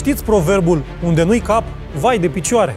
Știți proverbul, unde nu-i cap, vai de picioare.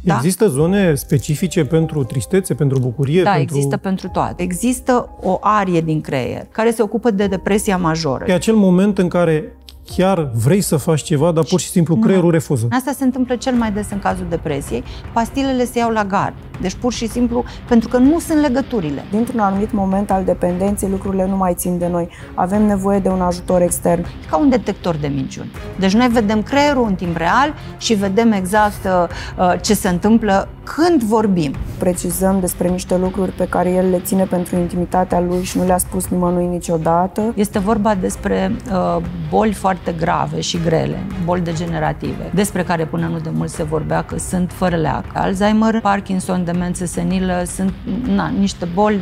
Da? Există zone specifice pentru tristețe, pentru bucurie? Da, pentru... există pentru toate. Există o arie din creier care se ocupă de depresia majoră. E acel moment în care chiar vrei să faci ceva, dar pur și simplu creierul nu. refuză. Asta se întâmplă cel mai des în cazul depresiei. Pastilele se iau la gard. Deci pur și simplu pentru că nu sunt legăturile. Dintr-un anumit moment al dependenței, lucrurile nu mai țin de noi. Avem nevoie de un ajutor extern. E ca un detector de minciuni. Deci noi vedem creierul în timp real și vedem exact uh, uh ce se întâmplă când vorbim. Precizăm despre niște lucruri pe care el le ține pentru intimitatea lui și nu le-a spus nimănui niciodată. Este vorba despre uh, boli foarte foarte grave și grele, boli degenerative, despre care până nu de mult se vorbea că sunt fără leac. Alzheimer, Parkinson, demență senilă, sunt na, niște boli,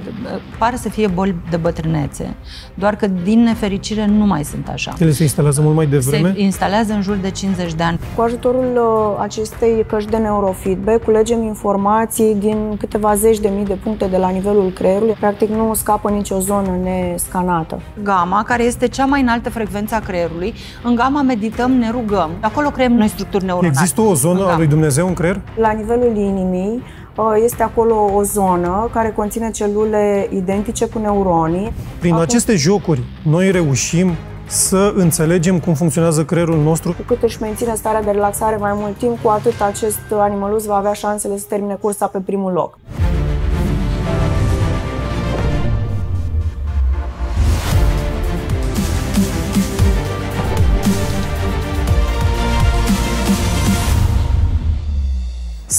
pare să fie boli de bătrânețe, doar că din nefericire nu mai sunt așa. Ele se instalează mult mai devreme? Se instalează în jur de 50 de ani. Cu ajutorul uh, acestei căști de neurofeedback, culegem informații din câteva zeci de mii de puncte de la nivelul creierului. Practic nu scapă nicio zonă nescanată. Gama, care este cea mai înaltă frecvență a creierului, în gama medităm, ne rugăm. Acolo creăm noi structuri neuronale. Există o zonă a da. lui Dumnezeu în creier? La nivelul inimii uh, este acolo o zonă care conține celule identice cu neuronii. Prin Acum... aceste jocuri, noi reușim să înțelegem cum funcționează creierul nostru. Cu cât își menține starea de relaxare mai mult timp, cu atât acest animaluz va avea șansele să termine cursa pe primul loc.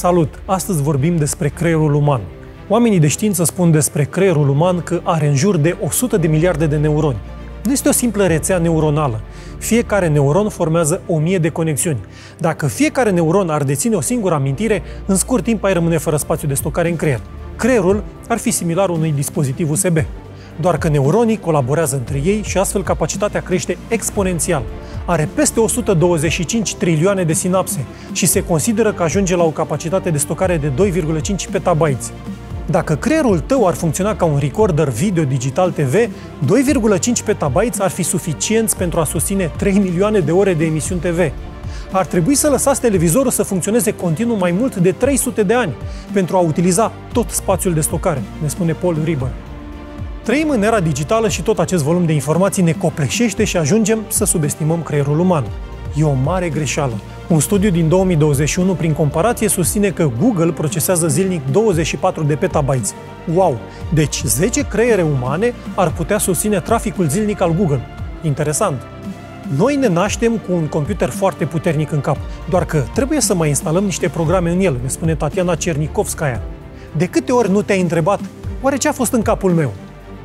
Salut! Astăzi vorbim despre creierul uman. Oamenii de știință spun despre creierul uman că are în jur de 100 de miliarde de neuroni. Nu este o simplă rețea neuronală. Fiecare neuron formează 1000 de conexiuni. Dacă fiecare neuron ar deține o singură amintire, în scurt timp ai rămâne fără spațiu de stocare în creier. Creierul ar fi similar unui dispozitiv USB doar că neuronii colaborează între ei și astfel capacitatea crește exponențial. Are peste 125 trilioane de sinapse și se consideră că ajunge la o capacitate de stocare de 2,5 petabytes. Dacă creierul tău ar funcționa ca un recorder video digital TV, 2,5 petabytes ar fi suficienți pentru a susține 3 milioane de ore de emisiuni TV. Ar trebui să lăsați televizorul să funcționeze continuu mai mult de 300 de ani pentru a utiliza tot spațiul de stocare, ne spune Paul Riber. Trăim în era digitală și tot acest volum de informații ne copleșește și ajungem să subestimăm creierul uman. E o mare greșeală. Un studiu din 2021, prin comparație, susține că Google procesează zilnic 24 de petabytes. Wow! Deci 10 creiere umane ar putea susține traficul zilnic al Google. Interesant! Noi ne naștem cu un computer foarte puternic în cap, doar că trebuie să mai instalăm niște programe în el, ne spune Tatiana Cernikovskaya. De câte ori nu te-ai întrebat, oare ce a fost în capul meu?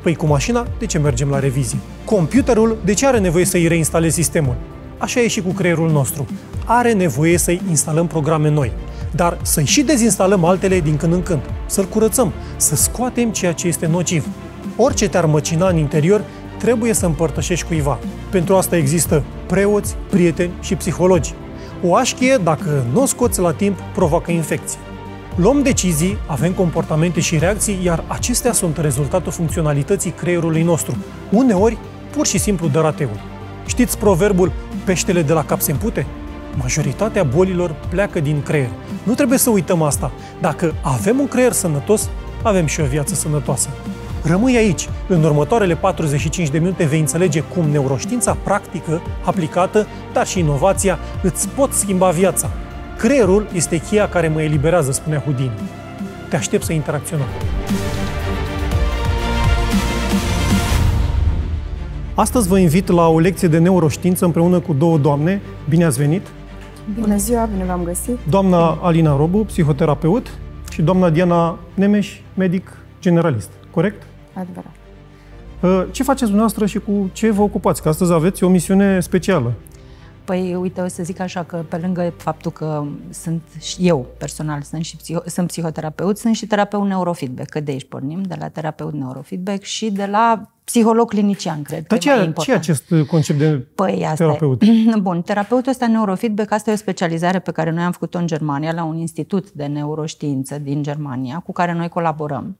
Păi cu mașina, de ce mergem la revizii? Computerul, de ce are nevoie să-i reinstalezi sistemul? Așa e și cu creierul nostru. Are nevoie să-i instalăm programe noi, dar să-i și dezinstalăm altele din când în când, să-l curățăm, să scoatem ceea ce este nociv. Orice te-ar măcina în interior, trebuie să împărtășești cuiva. Pentru asta există preoți, prieteni și psihologi. O așchie, dacă nu o scoți la timp, provoacă infecții. Luăm decizii, avem comportamente și reacții, iar acestea sunt rezultatul funcționalității creierului nostru. Uneori, pur și simplu de rateuri. Știți proverbul peștele de la cap se împute? Majoritatea bolilor pleacă din creier. Nu trebuie să uităm asta. Dacă avem un creier sănătos, avem și o viață sănătoasă. Rămâi aici. În următoarele 45 de minute vei înțelege cum neuroștiința practică, aplicată, dar și inovația îți pot schimba viața. Creierul este cheia care mă eliberează, spunea Houdini. Te aștept să interacționăm. Astăzi vă invit la o lecție de neuroștiință împreună cu două doamne. Bine ați venit! Bună ziua, bine v-am găsit! Doamna Alina Robu, psihoterapeut, și doamna Diana Nemeș, medic generalist. Corect? Adevărat. Uh, ce faceți dumneavoastră și cu ce vă ocupați? Că astăzi aveți o misiune specială. Păi uite, o să zic așa că pe lângă faptul că sunt și eu personal, sunt și psiho, sunt psihoterapeut, sunt și terapeut neurofeedback, că de aici pornim, de la terapeut neurofeedback și de la psiholog clinician, cred Dar că ce, e ce e acest concept de păi, asta terapeut? E. Bun, terapeutul ăsta neurofeedback, asta e o specializare pe care noi am făcut-o în Germania, la un institut de neuroștiință din Germania, cu care noi colaborăm.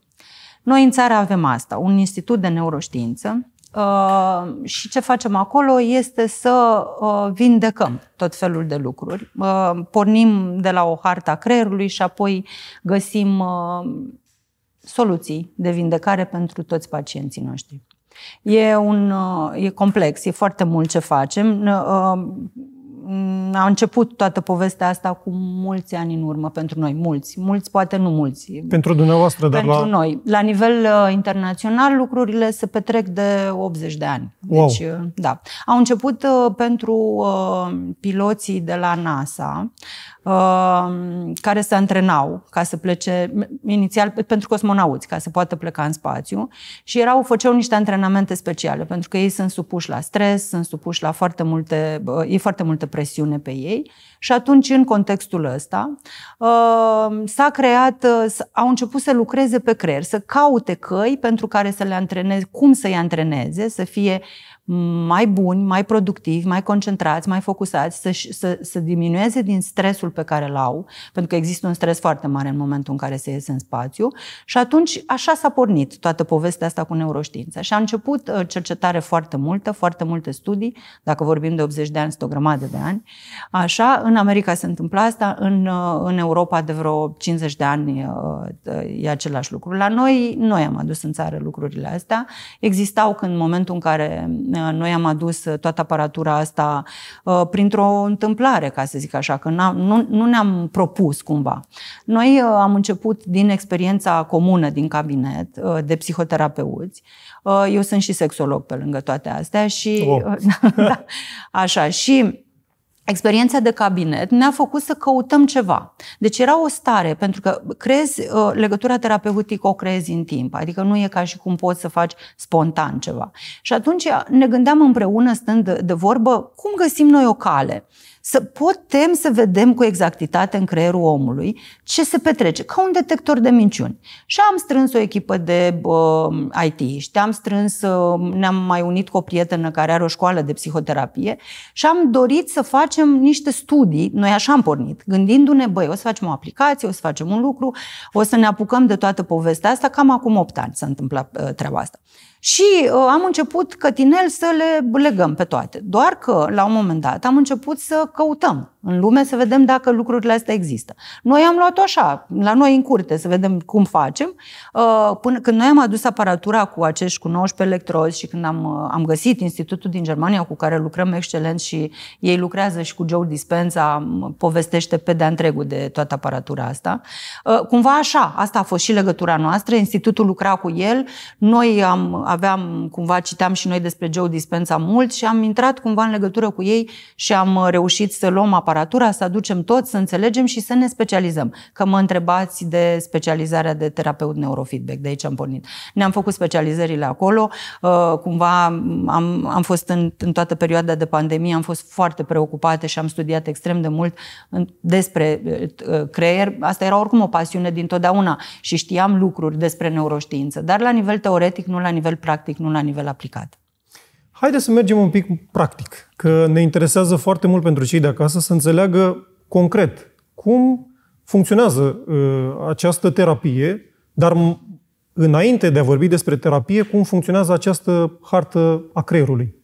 Noi în țară avem asta, un institut de neuroștiință, Uh, și ce facem acolo este să uh, vindecăm tot felul de lucruri. Uh, pornim de la o harta creierului și apoi găsim uh, soluții de vindecare pentru toți pacienții noștri. E, un, uh, e complex, e foarte mult ce facem uh, Mm, a început toată povestea asta cu mulți ani în urmă pentru noi, mulți, mulți, poate nu mulți. Pentru dumneavoastră, dar pentru la... noi. La nivel uh, internațional, lucrurile se petrec de 80 de ani. Wow. Deci, uh, da. Au început uh, pentru uh, piloții de la NASA Um, care se antrenau ca să plece, inițial pentru cosmonauți, ca să poată pleca în spațiu și erau, făceau niște antrenamente speciale, pentru că ei sunt supuși la stres, sunt supuși la foarte multe, uh, e foarte multă presiune pe ei și atunci, în contextul ăsta, um, s-a creat, uh, au început să lucreze pe creier, să caute căi pentru care să le antreneze, cum să-i antreneze, să fie mai buni, mai productivi, mai concentrați, mai focusați, să, să, să diminueze din stresul pe care îl au, pentru că există un stres foarte mare în momentul în care se iese în spațiu. Și atunci așa s-a pornit toată povestea asta cu neuroștiința. Și a început uh, cercetare foarte multă, foarte multe studii, dacă vorbim de 80 de ani, sunt o grămadă de ani. Așa, în America se întâmplă asta, în, uh, în Europa de vreo 50 de ani uh, e același lucru. La noi, noi am adus în țară lucrurile astea. Existau când în momentul în care Uh, noi am adus uh, toată aparatura asta uh, printr-o întâmplare, ca să zic așa, că nu, nu ne-am propus cumva. Noi am început din experiența comună din cabinet de psihoterapeuți. Eu sunt și sexolog pe lângă toate astea și... Oh. da, așa, și experiența de cabinet ne-a făcut să căutăm ceva. Deci era o stare, pentru că crezi, uh, legătura terapeutică o crezi în timp, adică nu e ca și cum poți să faci spontan ceva. Și atunci ne gândeam împreună, stând de vorbă, cum găsim noi o cale să putem să vedem cu exactitate în creierul omului ce se petrece, ca un detector de minciuni. Și am strâns o echipă de uh, it și am strâns, uh, ne-am mai unit cu o prietenă care are o școală de psihoterapie și am dorit să facem niște studii, noi așa am pornit, gândindu-ne, băi, o să facem o aplicație, o să facem un lucru, o să ne apucăm de toată povestea asta, cam acum 8 ani s-a întâmplat uh, treaba asta. Și uh, am început cătinel să le legăm pe toate. Doar că, la un moment dat, am început să căutăm în lume să vedem dacă lucrurile astea există. Noi am luat-o așa, la noi în curte, să vedem cum facem. Uh, până când noi am adus aparatura cu acești, cu 19 electrozi și când am, uh, am găsit institutul din Germania cu care lucrăm excelent și ei lucrează și cu Joe Dispenza, povestește pe de-a întregul de toată aparatura asta. Uh, cumva așa, asta a fost și legătura noastră, institutul lucra cu el, noi am, aveam, cumva citeam și noi despre Joe Dispenza mult și am intrat cumva în legătură cu ei și am reușit să luăm aparatura aparatura, să aducem tot să înțelegem și să ne specializăm. Că mă întrebați de specializarea de terapeut neurofeedback, de aici am pornit. Ne-am făcut specializările acolo, uh, cumva am, am fost în, în toată perioada de pandemie, am fost foarte preocupate și am studiat extrem de mult despre uh, uh, creier. Asta era oricum o pasiune din totdeauna și știam lucruri despre neuroștiință, dar la nivel teoretic, nu la nivel practic, nu la nivel aplicat. Haideți să mergem un pic practic, că ne interesează foarte mult pentru cei de acasă să înțeleagă concret cum funcționează uh, această terapie, dar înainte de a vorbi despre terapie, cum funcționează această hartă a creierului.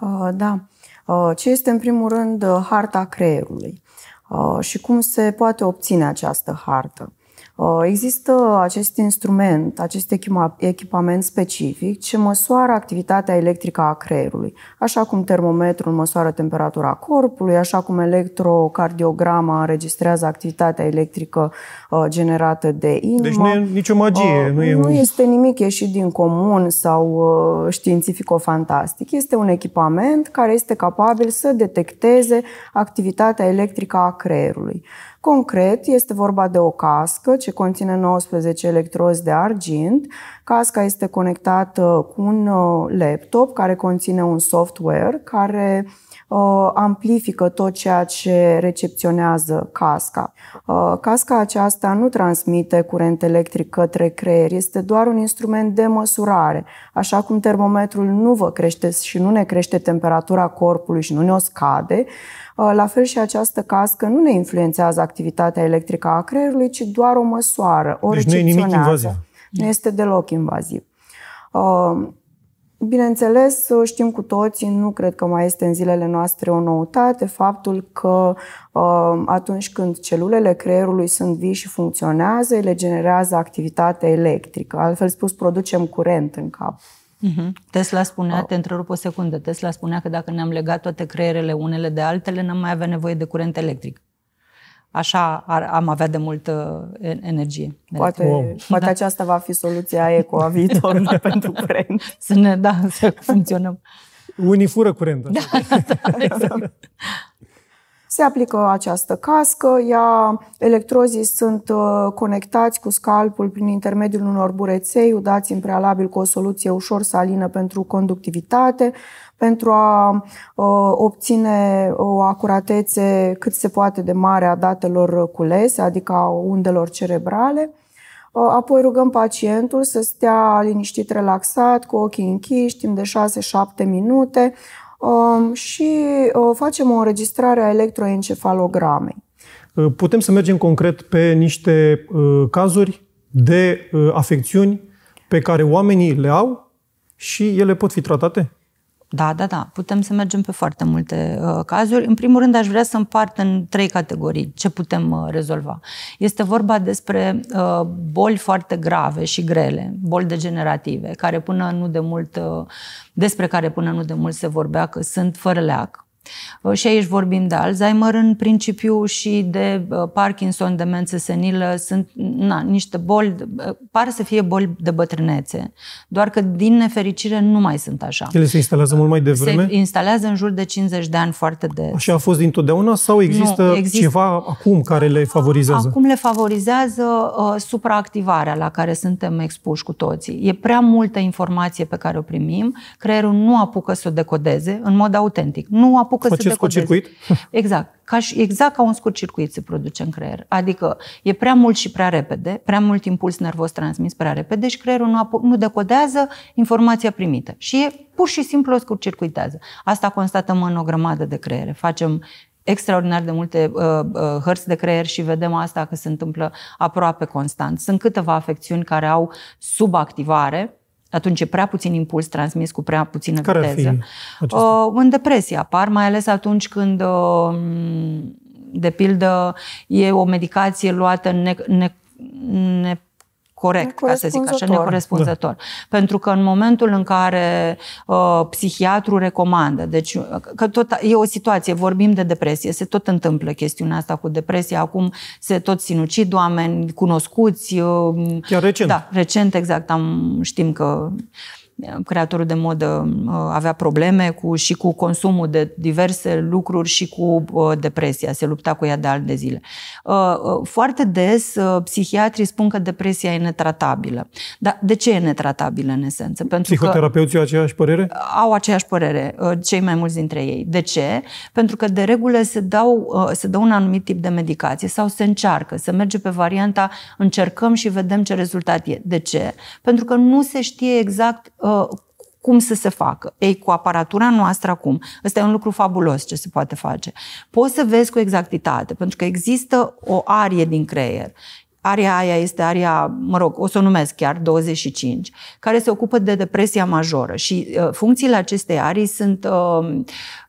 Uh, da. Uh, ce este, în primul rând, uh, harta creierului uh, și cum se poate obține această hartă? Uh, există acest instrument, acest echipament specific ce măsoară activitatea electrică a creierului, așa cum termometrul măsoară temperatura corpului, așa cum electrocardiograma înregistrează activitatea electrică uh, generată de inimă. Deci nu e nicio magie. Uh, nu, e... nu este nimic ieșit din comun sau științifico-fantastic. Este un echipament care este capabil să detecteze activitatea electrică a creierului. Concret, este vorba de o cască ce conține 19 electrozi de argint. Casca este conectată cu un uh, laptop care conține un software care uh, amplifică tot ceea ce recepționează casca. Uh, casca aceasta nu transmite curent electric către creier, este doar un instrument de măsurare. Așa cum termometrul nu vă crește și nu ne crește temperatura corpului și nu ne o scade, Uh, la fel și această cască nu ne influențează activitatea electrică a creierului, ci doar o măsoară, o deci nu e nimic invaziv. Nu este deloc invaziv. Uh, bineînțeles, uh, știm cu toții, nu cred că mai este în zilele noastre o noutate, faptul că atunci când celulele creierului sunt vii și funcționează, ele generează activitate electrică. Altfel spus, producem curent în cap. Mhm. Tesla spunea, te întrerup o secundă, Tesla spunea că dacă ne-am legat toate creierele unele de altele, n-am mai avea nevoie de curent electric. Așa ar, am avea de multă energie. Poate, wow. poate da. aceasta va fi soluția eco a viitorului pentru curent. Să ne, da, să funcționăm. Unii fură curent. Da, da, exact se aplică această cască, ea, electrozii sunt uh, conectați cu scalpul prin intermediul unor bureței udați în prealabil cu o soluție ușor salină pentru conductivitate, pentru a uh, obține o acuratețe cât se poate de mare a datelor culese, adică a undelor cerebrale. Uh, apoi rugăm pacientul să stea liniștit, relaxat, cu ochii închiși, timp de 6-7 minute. Um, și uh, facem o înregistrare a electroencefalogramei. Uh, putem să mergem concret pe niște uh, cazuri de afecțiuni pe care oamenii le au și ele pot fi tratate? Da, da, da. Putem să mergem pe foarte multe uh, cazuri. În primul rând, aș vrea să împart în trei categorii ce putem uh, rezolva. Este vorba despre uh, boli foarte grave și grele, boli degenerative, care până nu de mult, uh, despre care până nu de mult se vorbea că sunt fără leac Uh, și aici vorbim de Alzheimer în principiu și de uh, Parkinson, demență senilă, sunt na, niște boli, uh, par să fie boli de bătrânețe, doar că din nefericire nu mai sunt așa. Ele se instalează mult mai devreme? Se instalează în jur de 50 de ani foarte de. Așa a fost dintotdeauna sau există, nu, există ceva acum care le favorizează? Acum le favorizează uh, supraactivarea la care suntem expuși cu toții. E prea multă informație pe care o primim, creierul nu apucă să o decodeze în mod autentic. Nu apucă apucă Faceți să decodeze. Faceți circuit? Exact. Ca și, exact ca un scurt circuit se produce în creier. Adică e prea mult și prea repede, prea mult impuls nervos transmis prea repede și creierul nu, apu- nu decodează informația primită. Și e pur și simplu o scurt circuitează. Asta constatăm în o grămadă de creiere. Facem extraordinar de multe uh, uh, hărți de creier și vedem asta că se întâmplă aproape constant. Sunt câteva afecțiuni care au subactivare, atunci e prea puțin impuls transmis cu prea puțină Care viteză. Fi uh, în depresie apar, mai ales atunci când, uh, de pildă, e o medicație luată ne, ne, ne corect, ca să zic așa, necorespunzător. Da. Pentru că în momentul în care uh, psihiatru recomandă, deci uh, că tot e o situație, vorbim de depresie, se tot întâmplă chestiunea asta cu depresie. acum se tot sinucid oameni cunoscuți. Uh, Chiar recent. Da, recent, exact, am, știm că... Uh, creatorul de modă uh, avea probleme cu, și cu consumul de diverse lucruri și cu uh, depresia, se lupta cu ea de ani de zile. Uh, foarte des psihiatrii spun că depresia e netratabilă. Dar de ce e netratabilă în esență? Pentru Psihoterapeuții au aceeași părere? Au aceeași părere, cei mai mulți dintre ei. De ce? Pentru că de regulă se, dau, se dă un anumit tip de medicație sau se încearcă, se merge pe varianta încercăm și vedem ce rezultat e. De ce? Pentru că nu se știe exact uh, cum să se facă. Ei, cu aparatura noastră acum, ăsta e un lucru fabulos ce se poate face. Poți să vezi cu exactitate, pentru că există o arie din creier Aria aia este aria, mă rog, o să o numesc chiar 25, care se ocupă de depresia majoră și uh, funcțiile acestei arii sunt uh,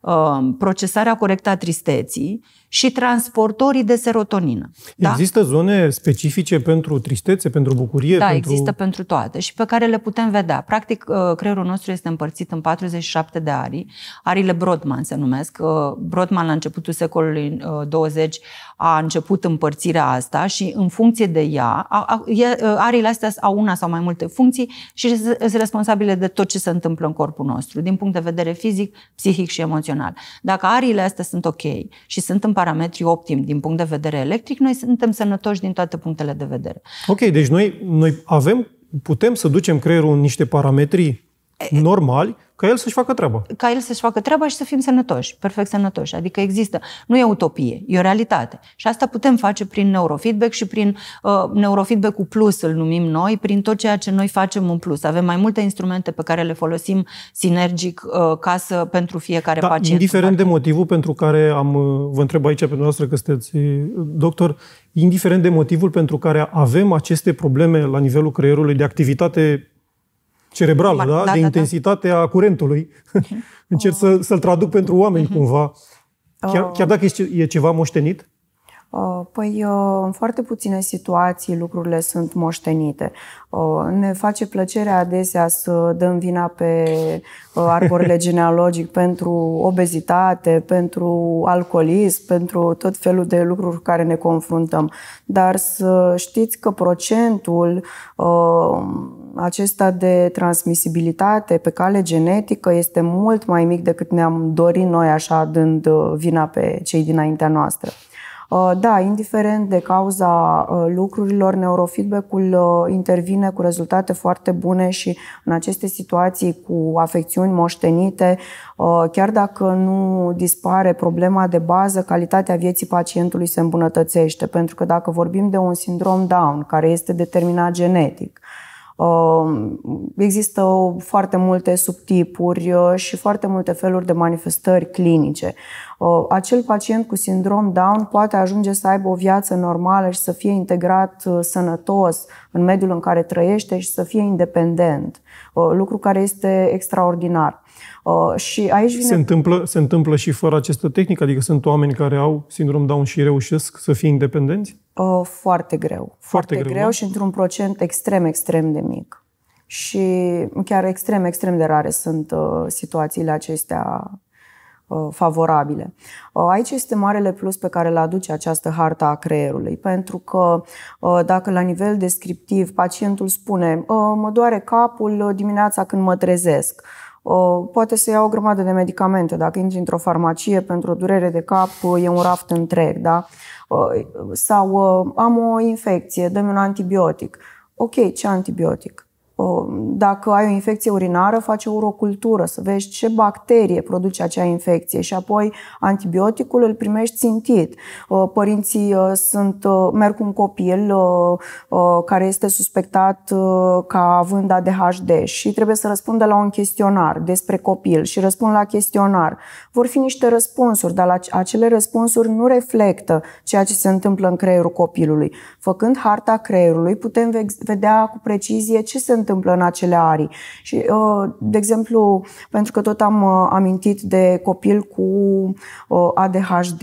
uh, procesarea corectă a tristeții și transportorii de serotonină. Da? Există da? zone specifice pentru tristețe, pentru bucurie? Da, pentru... există pentru toate și pe care le putem vedea. Practic, uh, creierul nostru este împărțit în 47 de arii. Arile Brodman se numesc. Uh, Brodman, la începutul secolului 20, uh, a început împărțirea asta și în funcție funcție de ea, ă, arile astea au una sau mai multe funcții și sunt responsabile de tot ce se întâmplă în corpul nostru, din punct de vedere fizic, psihic și emoțional. Dacă arile astea sunt ok și sunt în parametri optim din punct de vedere electric, noi suntem sănătoși din toate punctele de vedere. Ok, deci noi, noi avem, putem să ducem creierul în niște parametri normali ca el să-și facă treaba. Ca el să-și facă treaba și să fim sănătoși, perfect sănătoși. Adică există, nu e utopie, e o realitate. Și asta putem face prin neurofeedback și prin uh, neurofeedback cu plus, îl numim noi, prin tot ceea ce noi facem în plus. Avem mai multe instrumente pe care le folosim sinergic uh, ca să, pentru fiecare da, pacient. Indiferent de adică- motivul pentru care am, uh, vă întreb aici pe dumneavoastră că sunteți uh, doctor, indiferent de motivul pentru care avem aceste probleme la nivelul creierului de activitate cerebrală, da? Da, de da, da. intensitatea da. curentului. Încerc oh. să, să-l traduc pentru oameni mhm. cumva. Chiar, oh. chiar dacă e ceva moștenit, Uh, păi, uh, în foarte puține situații lucrurile sunt moștenite. Uh, ne face plăcere adesea să dăm vina pe arborele genealogic pentru obezitate, pentru alcoolism, pentru tot felul de lucruri cu care ne confruntăm. Dar să știți că procentul acesta de transmisibilitate pe cale genetică este mult mai mic decât ne-am dorit noi așa dând vina pe cei dinaintea noastră. Uh, da, indiferent de cauza uh, lucrurilor, neurofeedback-ul uh, intervine cu rezultate foarte bune și în aceste situații cu afecțiuni moștenite, chiar dacă nu dispare problema de bază, calitatea vieții pacientului se îmbunătățește. Pentru că dacă vorbim de un sindrom Down, care este determinat genetic, Um, există foarte multe subtipuri uh, și foarte multe feluri de manifestări clinice. Uh, acel pacient cu sindrom Down poate ajunge să aibă o viață normală și să fie integrat uh, sănătos în mediul în care trăiește și să fie independent, lucru care este extraordinar. Uh, și aici vine... se, întâmplă, se întâmplă și fără această tehnică? Adică sunt oameni care au sindrom Down și reușesc să fie independenți? Uh, foarte greu. Foarte, foarte greu, greu da? și într-un procent extrem, extrem de mic. Și chiar extrem, extrem de rare sunt uh, situațiile acestea favorabile. Aici este marele plus pe care îl aduce această harta a creierului, pentru că dacă la nivel descriptiv pacientul spune ă, mă doare capul dimineața când mă trezesc, poate să ia o grămadă de medicamente. Dacă intri într-o farmacie pentru o durere de cap, e un raft întreg, da? Sau uh, am o infecție, dă-mi un antibiotic. Ok, ce antibiotic? Um, dacă ai o infecție urinară, faci o urocultură, să vezi ce bacterie produce acea infecție și apoi antibioticul îl primești țintit. Uh, părinții uh, sunt, uh, merg cu un copil care este suspectat ca având ADHD și trebuie să răspundă la un chestionar despre copil și răspund la chestionar vor fi niște răspunsuri, dar acele răspunsuri nu reflectă ceea ce se întâmplă în creierul copilului. Făcând harta creierului, putem vedea cu precizie ce se întâmplă în acele arii. Și, uh, de exemplu, pentru că tot am uh, amintit de copil cu uh, ADHD,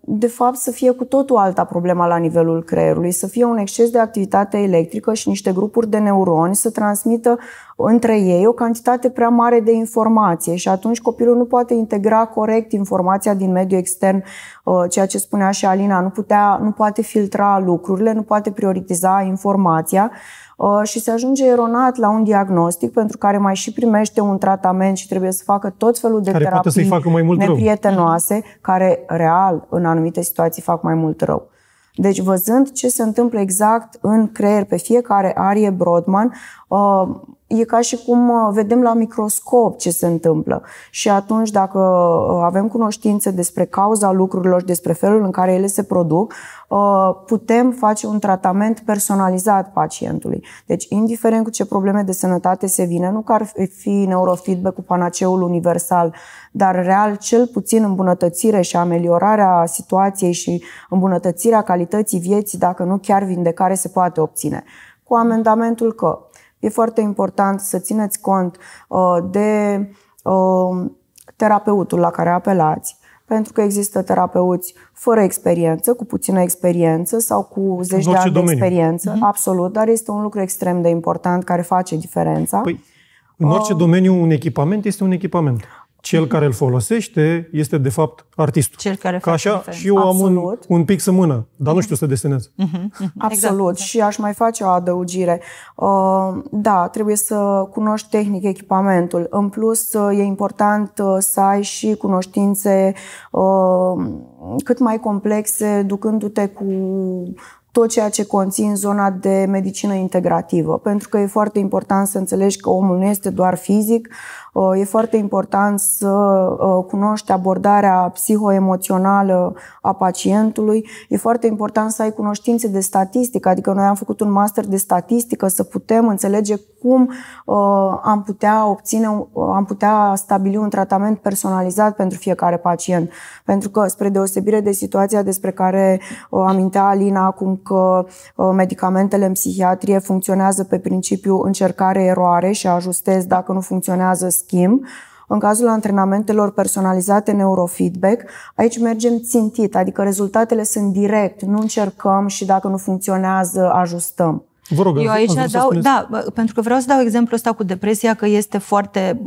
de fapt să fie cu totul alta problema la nivelul creierului, să fie un exces de activitate electrică și niște grupuri de neuroni să transmită între ei o cantitate prea mare de informație și atunci copilul nu poate integra corect informația din mediul extern, ceea ce spunea și Alina, nu, putea, nu poate filtra lucrurile, nu poate prioritiza informația Uh, și se ajunge eronat la un diagnostic pentru care mai și primește un tratament și trebuie să facă tot felul de care terapii poate facă mai mult neprietenoase, rău. care real în anumite situații fac mai mult rău. Deci, văzând ce se întâmplă exact în creier pe fiecare arie Brodman, Uh, e ca și cum uh, vedem la microscop ce se întâmplă. Și atunci, dacă uh, avem cunoștințe despre cauza lucrurilor și despre felul în care ele se produc, putem face un tratament personalizat pacientului. Deci, indiferent cu ce probleme de sănătate se vine, nu că ar fi neurofeedback cu panaceul universal, dar real, cel puțin îmbunătățire și ameliorarea situației și îmbunătățirea calității vieții, dacă nu chiar vindecare, se poate obține. Cu amendamentul că E foarte important să țineți cont uh, de uh, terapeutul la care apelați, pentru că există terapeuți fără experiență, cu puțină experiență sau cu zeci de ani domeniu. de experiență, mm-hmm. absolut, dar este un lucru extrem de important care face diferența. Păi, în orice uh, domeniu, un echipament este un echipament. Cel care îl folosește este, de fapt, artistul. Cel care Ca așa, fel. și eu Absolut. am un, un pix în mână, dar nu mhm. știu să desenez. Mhm, mhm. Exact, Absolut. Exact. Și aș mai face o adăugire. Uh, da, trebuie să cunoști tehnic echipamentul. În plus, uh, e important uh, să ai și cunoștințe cât mai complexe, ducându-te cu tot ceea ce conțin zona de medicină integrativă, pentru că e foarte important să înțelegi că omul nu este doar fizic, Uh, e foarte important să uh, cunoști abordarea psihoemoțională a pacientului. E foarte important să ai cunoștințe de statistică, adică noi am făcut un master de statistică să putem înțelege cum uh, am putea obține, am putea stabili un tratament personalizat pentru fiecare pacient. Pentru că, spre deosebire de situația despre care amintea Alina acum că medicamentele în psihiatrie funcționează pe principiu încercare-eroare și ajustez dacă nu funcționează schimb, în cazul antrenamentelor personalizate neurofeedback, aici mergem țintit, adică rezultatele sunt direct, nu încercăm și dacă nu funcționează, ajustăm. Vă rog, Eu aici dau, da, pentru că vreau să dau exemplu ăsta cu depresia, că este foarte,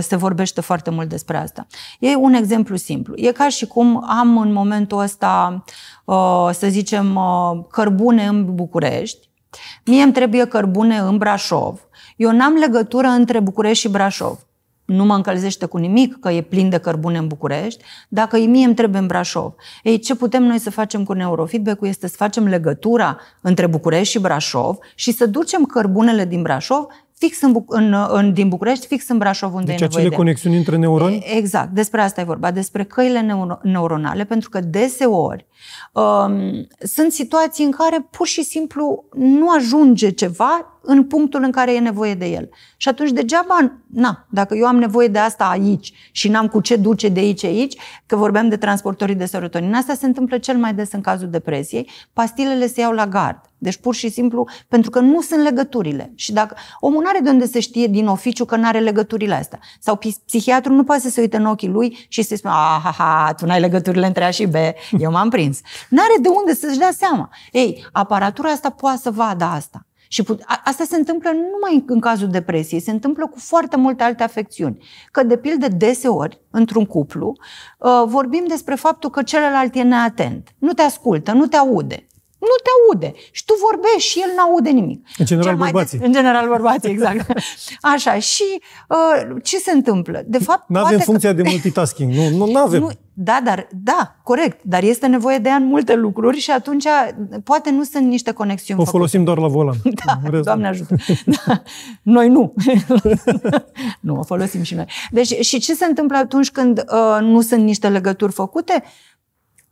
se vorbește foarte mult despre asta. E un exemplu simplu. E ca și cum am în momentul ăsta, ă, să zicem, ă, cărbune în București, mie îmi trebuie cărbune în Brașov. Eu n-am legătură între București și Brașov nu mă încălzește cu nimic că e plin de cărbune în București, dacă e mie îmi trebuie în Brașov. Ei, ce putem noi să facem cu neurofeedback-ul este să facem legătura între București și Brașov și să ducem cărbunele din Brașov fix în, Buc- în, în, din București, fix în Brașov, unde deci e acele de. conexiuni între neuroni? Exact, despre asta e vorba, despre căile neuro- neuronale, pentru că deseori um, sunt situații în care pur și simplu nu ajunge ceva în punctul în care e nevoie de el. Și atunci degeaba, na, dacă eu am nevoie de asta aici și n-am cu ce duce de aici aici, că vorbeam de transportorii de serotonină, asta se întâmplă cel mai des în cazul depresiei, pastilele se iau la gard. Deci pur și simplu pentru că nu sunt legăturile. Și dacă omul nu are de unde să știe din oficiu că nu are legăturile astea. Sau psihiatrul nu poate să se uite în ochii lui și să-i spună, aha, ah, ha, tu n-ai legăturile între A și B, eu m-am prins. Nu are de unde să-și dea seama. Ei, aparatura asta poate să vadă asta. Și put- a- asta se întâmplă nu numai în cazul depresiei, se întâmplă cu foarte multe alte afecțiuni. Că, de pildă, deseori, într-un cuplu, uh, vorbim despre faptul că celălalt e neatent, nu te ascultă, nu te aude nu te aude. Și tu vorbești și el nu aude nimic. În general bărbații. De- în general bărbații, exact. Așa, și uh, ce se întâmplă? De fapt, Nu avem funcția că... de multitasking, nu, nu avem. Nu, da, dar, da, corect, dar este nevoie de ea în multe lucruri și atunci poate nu sunt niște conexiuni O folosim doar la volan. Da, Doamne ajută. Da. Noi nu. nu, o folosim și noi. Deci, și ce se întâmplă atunci când uh, nu sunt niște legături făcute?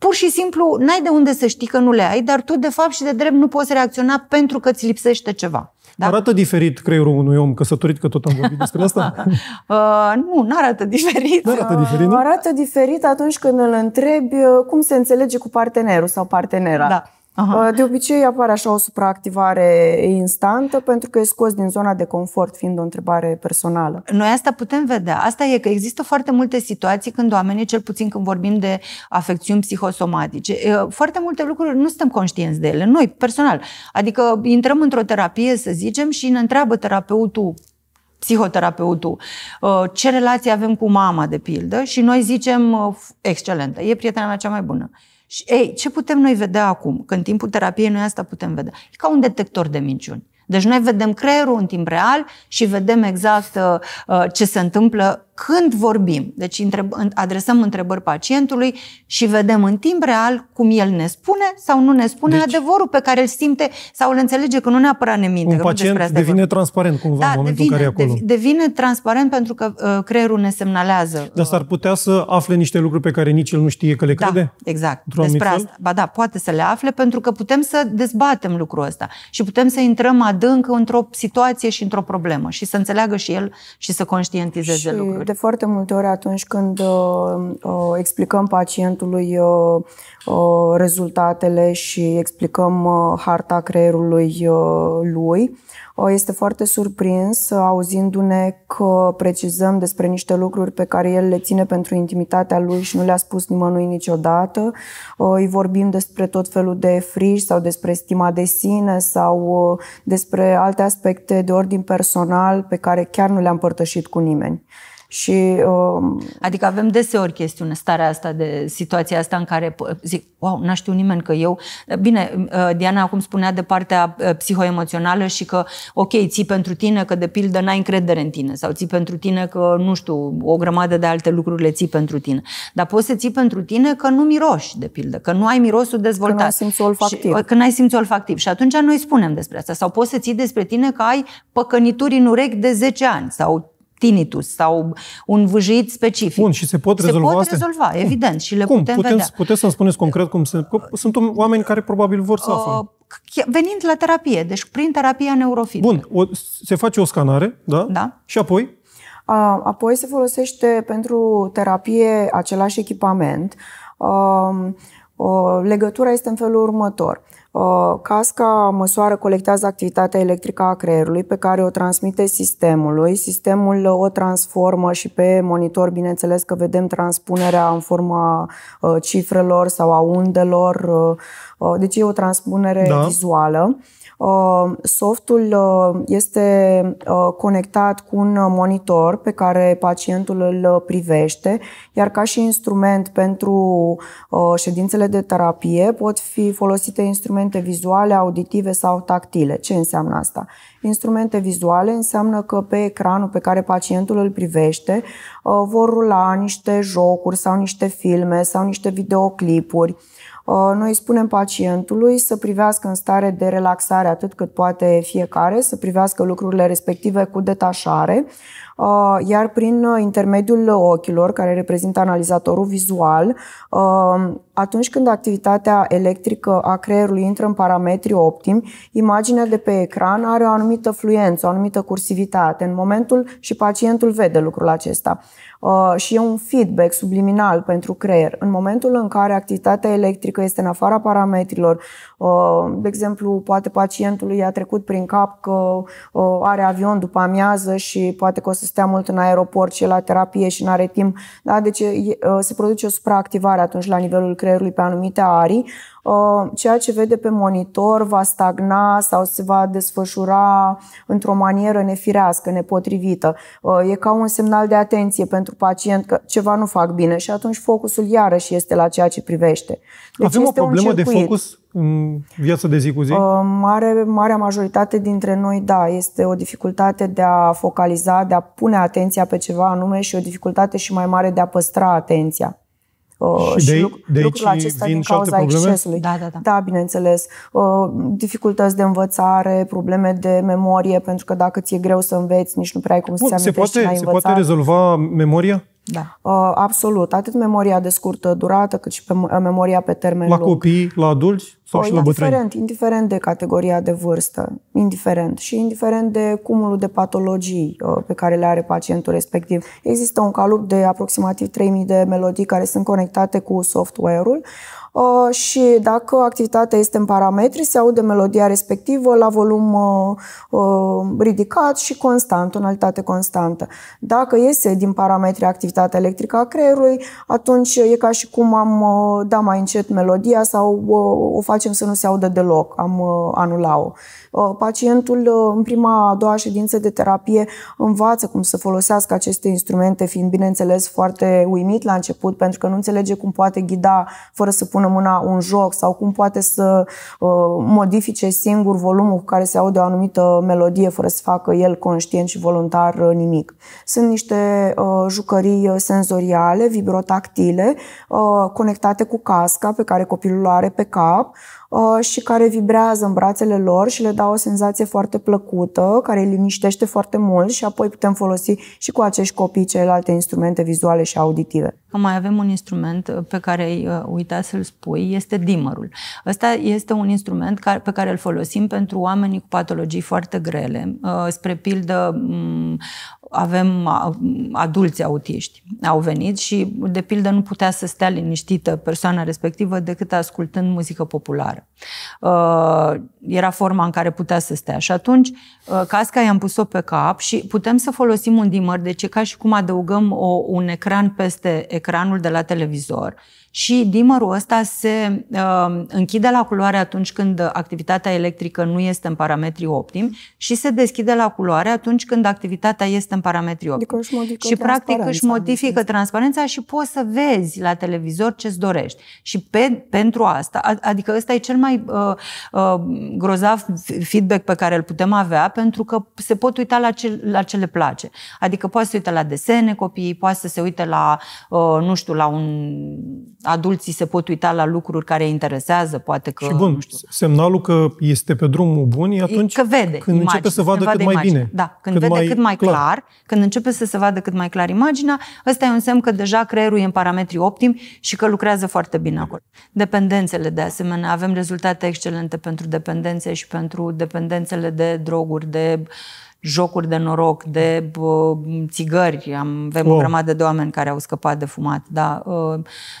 pur și simplu n-ai de unde să știi că nu le ai, dar tu de fapt și de drept nu poți reacționa pentru că ți lipsește ceva. Da? Arată diferit creierul unui om căsătorit, că tot am vorbit despre asta? uh, nu, nu arată diferit. Nu arată diferit, nu? Arată diferit atunci când îl întrebi uh, cum se înțelege cu partenerul sau partenera. Da. Aha. Uh, de obicei apare așa o supraactivare instantă pentru că e scos din zona de confort, fiind o întrebare personală. Noi asta putem vedea. Asta e că există foarte multe situații când oamenii, cel puțin când vorbim de afecțiuni psihosomatice, foarte multe lucruri nu suntem conștienți de ele, noi, personal. Adică intrăm într-o terapie, să zicem, și ne întreabă terapeutul psihoterapeutul, uh, ce relație avem cu mama, de pildă, și noi zicem, uh, excelentă, e prietena mea cea mai bună. Și, ei, ce putem noi vedea acum? Că în timpul terapiei noi asta putem vedea. E ca un detector de minciuni. Deci noi vedem creierul în timp real și vedem exact uh, ce se întâmplă când vorbim. Deci adresăm întrebări pacientului și vedem în timp real cum el ne spune sau nu ne spune deci, adevărul pe care îl simte sau îl înțelege că nu neapărat ne minte. Un că pacient nu asta devine transparent cumva da, în momentul devine, în care e acolo. devine transparent pentru că uh, creierul ne semnalează. Uh, Dar s-ar putea să afle niște lucruri pe care nici el nu știe că le da, crede? exact. Despre asta. Ba da, poate să le afle pentru că putem să dezbatem lucrul ăsta și putem să intrăm ad adânc într-o situație și într-o problemă și să înțeleagă și el și să conștientizeze și lucruri. De foarte multe ori atunci când uh, uh, explicăm pacientului uh, uh, rezultatele și explicăm uh, harta creierului uh, lui, este foarte surprins uh, auzindu-ne că precizăm despre niște lucruri pe care el le ține pentru intimitatea lui și nu le-a spus nimănui niciodată. Uh, îi vorbim despre tot felul de frici sau despre stima de sine sau uh, despre alte aspecte de ordin personal pe care chiar nu le-am împărtășit cu nimeni. Și, uh, adică avem deseori chestiune, starea asta de situația asta în care zic, wow, n-a știut nimeni că eu... Eh, bine, eh, Diana acum spunea de partea eh, psihoemoțională și că, ok, ții pentru tine că, de pildă, n-ai încredere în tine sau ții pentru tine că, nu știu, o grămadă de alte lucruri le ții pentru tine. Dar poți să ții pentru tine că nu miroși, de pildă, că nu ai mirosul dezvoltat. Că n-ai simțul olfactiv. Și, că n-ai simțul olfactiv. Și atunci noi spunem despre asta. Sau poți să ții despre tine că ai păcănituri în urechi de 10 ani sau tinnitus sau un vâjit specific. Bun, și se pot se rezolva Se pot astea? rezolva, evident, cum? și le cum? putem, putem vedea. Puteți să-mi spuneți concret cum se... Sunt oameni care probabil vor să uh, afle. Uh, venind la terapie, deci prin terapia neurofizică Bun, o, se face o scanare, da? Da. Și apoi? Uh, apoi se folosește pentru terapie același echipament. Uh, uh, legătura este în felul următor. Uh, casca măsoară, colectează activitatea electrică a creierului pe care o transmite sistemului. Sistemul o transformă și pe monitor, bineînțeles că vedem transpunerea în forma uh, cifrelor sau a undelor, uh, deci e o transpunere da. vizuală. Uh, softul uh, este uh, conectat cu un monitor pe care pacientul îl privește, iar ca și instrument pentru ședințele de terapie pot fi folosite instrumente vizuale, auditive sau tactile. Ce înseamnă asta? Instrumente vizuale înseamnă că pe ecranul pe care pacientul îl privește vor rula niște jocuri sau niște filme sau niște videoclipuri Uh, noi spunem pacientului să privească în stare de relaxare atât cât poate fiecare, să privească lucrurile respective cu detașare, iar prin uh, intermediul ochilor, care reprezintă analizatorul vizual, um, atunci când activitatea electrică a creierului intră în parametri optimi, imaginea de pe ecran are o anumită fluență, o anumită cursivitate. În momentul și pacientul vede lucrul acesta. Uh, și e un feedback subliminal pentru creier. În momentul în care activitatea electrică este în afara parametrilor, uh, de exemplu, poate pacientul i-a trecut prin cap că are avion după amiază și poate că o să stea mult în aeroport și la terapie și nu are timp. Da? Deci uh, se produce o supraactivare atunci la nivelul creierului pe anumite arii. Uh, ceea ce vede pe monitor va stagna sau se va desfășura într-o manieră nefirească, nepotrivită. Uh, e ca un semnal de atenție pentru pacient că ceva nu fac bine și atunci focusul iarăși este la ceea ce privește. Deci Avem o problemă de focus în viața de zi cu zi? Uh, mare, marea majoritate dintre noi, da, este o dificultate de a focaliza, de a pune atenția pe ceva anume și o dificultate și mai mare de a păstra atenția. Uh, și, de, și lucr- de lucrul acesta din cauza excesului. Da, da, da. da, bineînțeles. Uh, dificultăți de învățare, probleme de memorie, pentru că dacă ți-e greu să înveți, nici nu prea ai cum să-ți amintești se poate, se poate rezolva memoria? Da. Uh, absolut. Atât memoria de scurtă durată, cât și pe memoria pe termen lung. La copii, la adulți sau o, păi, și la bătrâni? Indiferent, indiferent de categoria de vârstă, indiferent și indiferent de cumulul de patologii uh, pe care le are pacientul respectiv. Există un calup de aproximativ 3000 de melodii care sunt conectate cu software-ul. Uh, Uh, și dacă activitatea este în parametri, se aude melodia respectivă la volum uh, uh, ridicat și constant, tonalitate constantă. Dacă iese din parametri activitatea electrică a creierului, atunci e ca și cum am da mai încet melodia sau o facem să nu se audă deloc, am anulat-o. Uh, pacientul uh, în prima, a doua ședință de terapie învață cum să folosească aceste instrumente, fiind bineînțeles foarte uimit la început, pentru că nu înțelege cum poate ghida fără să pună mâna un joc sau cum poate să uh, modifice singur volumul cu care se aude o anumită melodie fără să facă el conștient și voluntar nimic. Sunt niște jucării senzoriale, vibrotactile, conectate cu casca pe care copilul o are pe cap, Uh, și care vibrează în brațele lor și le dau o senzație foarte plăcută, care îi liniștește foarte mult și apoi putem folosi și cu acești copii celelalte instrumente vizuale și auditive. Mai avem un instrument uh, pe care ai uh, uita să-l spui, este dimărul. Ăsta este un instrument pe care îl folosim pentru oamenii cu patologii foarte grele, spre pildă mm, avem adulți autiști. Au venit și, de pildă, nu putea să stea liniștită persoana respectivă decât ascultând muzică populară. Uh, era forma în care putea să stea. Și atunci, uh, casca i-am pus-o pe cap și putem să folosim un dimmer, deci ce ca și cum adăugăm o, un ecran peste ecranul de la televizor și dimărul ăsta se uh, închide la culoare atunci când activitatea electrică nu este în parametri optim și se deschide la culoare atunci când activitatea este în parametri optim. Adică își modifică și practic își modifică deci. transparența și poți să vezi la televizor ce-ți dorești. Și pe, pentru asta, adică ăsta e cel mai uh, uh, grozav feedback pe care îl putem avea pentru că se pot uita la ce, la ce le place. Adică poate să uite la desene copiii, poate să se uite la, uh, nu știu, la un adulții se pot uita la lucruri care îi interesează, poate că... Și bun, nu știu. semnalul că este pe drumul bun e atunci că vede când imagine, începe să vadă, vadă cât imagine. mai bine. Da, când cât vede mai cât mai clar, clar, când începe să se vadă cât mai clar imaginea, ăsta e un semn că deja creierul e în parametri optimi și că lucrează foarte bine acolo. Dependențele, de asemenea, avem rezultate excelente pentru dependențe și pentru dependențele de droguri, de jocuri de noroc, de uh, țigări. Am, avem wow. o oh. grămadă de oameni care au scăpat de fumat. Da,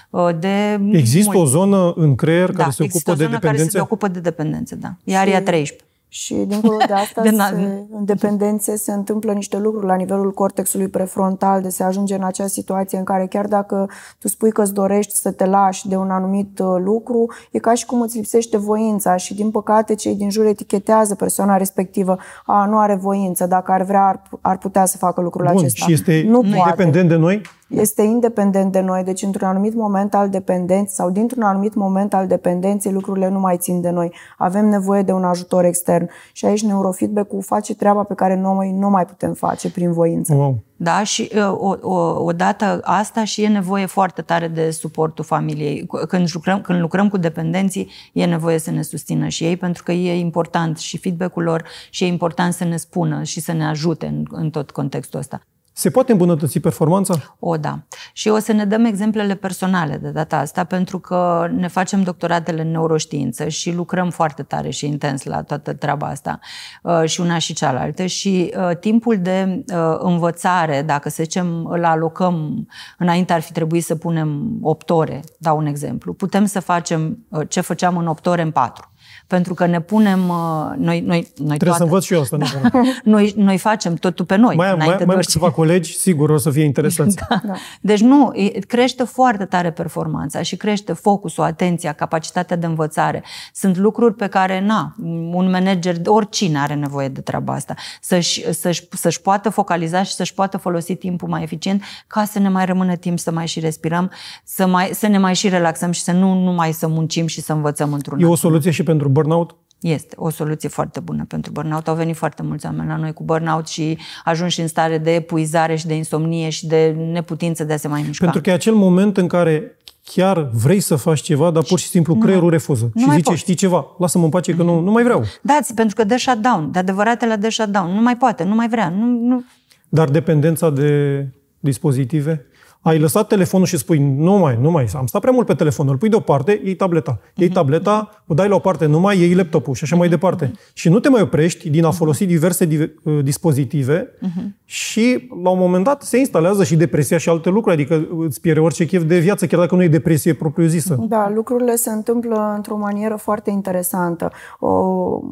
uh, de Există mult. o zonă în creier da, care se ocupă de dependențe? care se ocupă de dependențe, da. E aria 13. Și dincolo de asta, de se, în dependențe, se întâmplă niște lucruri la nivelul cortexului prefrontal, de se ajunge în acea situație în care chiar dacă tu spui că îți dorești să te lași de un anumit uh, lucru, e ca și cum îți lipsește voința și din păcate cei din jur etichetează persoana respectivă, a, nu are voință, dacă ar vrea ar, ar putea să facă lucrul Bun, acesta. Și este nu independent poate. de noi? este independent de noi, deci într-un anumit moment al dependenței sau dintr-un anumit moment al dependenței lucrurile nu mai țin de noi. Avem nevoie de un ajutor extern și aici neurofeedback-ul face treaba pe care noi nu mai putem face prin voință. Wow. Da, și uh, odată asta și e nevoie foarte tare de suportul familiei. Când lucrăm, când lucrăm cu dependenții, e nevoie să ne susțină și ei, pentru că e important și feedback-ul lor și e important să ne spună și să ne ajute în, în tot contextul ăsta. Se poate îmbunătăți performanța? O, da. Și o să ne dăm exemplele personale de data asta, pentru că ne facem doctoratele în neuroștiință și lucrăm foarte tare și intens la toată treaba asta, uh, și una și cealaltă. Și uh, timpul de uh, învățare, dacă să zicem, îl alocăm, înainte ar fi trebuit să punem 8 ore, dau un exemplu, putem să facem ce făceam în 8 ore în 4 pentru că ne punem... Uh, noi, noi, noi Trebuie toată. să învăț și eu asta. Da. noi, noi facem totul pe noi. Mai am, mai, mai am câțiva colegi, sigur o să fie interesați. Da. Da. Deci nu, crește foarte tare performanța și crește focusul, atenția, capacitatea de învățare. Sunt lucruri pe care, na, un manager, oricine are nevoie de treaba asta, să-și, să-și, să-și poată focaliza și să-și poată folosi timpul mai eficient ca să ne mai rămână timp să mai și respirăm, să, mai, să ne mai și relaxăm și să nu numai să muncim și să învățăm într-un E o soluție și pentru burnout? Este o soluție foarte bună pentru burnout. Au venit foarte mulți oameni la noi cu burnout și ajungi și în stare de epuizare și de insomnie și de neputință de a se mai mișca. Pentru că e acel moment în care chiar vrei să faci ceva, dar pur și simplu creierul nu, refuză. Nu și zice, poți. știi ceva, lasă-mă în pace că nu, nu mai vreau. Da, pentru că de shutdown, de la de shutdown. Nu mai poate, nu mai vrea. Nu, nu. Dar dependența de dispozitive? ai lăsat telefonul și spui, nu mai, nu mai, am stat prea mult pe telefon, îl pui deoparte, iei tableta. Iei uh-huh. tableta, o dai la o parte, nu mai iei laptopul și așa uh-huh. mai mhm. departe. Mhm. Și nu te mai oprești din a folosi diverse di- uh, dispozitive uh-huh. și la un moment dat se instalează și depresia și alte lucruri, adică uh, îți pierde orice chef de viață, chiar dacă nu e depresie propriu-zisă. Da, lucrurile se întâmplă într-o manieră foarte interesantă.